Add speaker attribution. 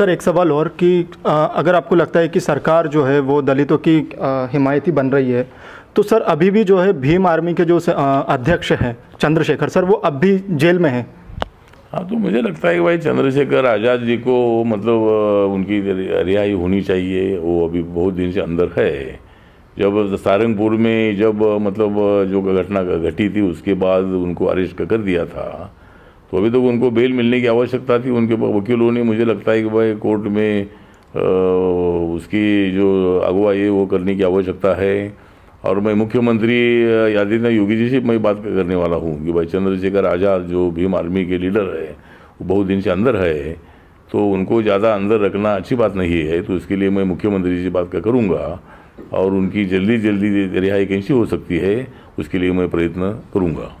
Speaker 1: sir एक सवाल और कि अगर आपको लगता है कि सरकार जो है वो दलितों की हिमायती बन रही है तो सर अभी भी जो है भीम आर्मी के जो अध्यक्ष हैं चंद्रशेखर सर वो अब भी जेल में हैं
Speaker 2: हाँ तो मुझे लगता है कि भाई चंद्रशेखर आज़ाद जी को मतलब उनकी रिहाई होनी चाहिए वो अभी बहुत दिन से अंदर है जब सारंगपुर में जब मतलब जो घटना घटी थी उसके बाद उनको अरेस्ट कर दिया था तो अभी तक तो उनको बेल मिलने की आवश्यकता थी उनके वकीलों ने मुझे लगता है कि भाई कोर्ट में आ, उसकी जो अगुवाई है वो करने की आवश्यकता है और मैं मुख्यमंत्री आदित्यनाथ योगी जी से मैं बात करने वाला हूँ कि भाई चंद्रशेखर आज़ाद जो भीम आर्मी के लीडर है वो बहुत दिन से अंदर है तो उनको ज़्यादा अंदर रखना अच्छी बात नहीं है तो इसके लिए मैं मुख्यमंत्री जी से बात करूँगा और उनकी जल्दी जल्दी रिहाई कैसी हो सकती है उसके लिए मैं प्रयत्न करूँगा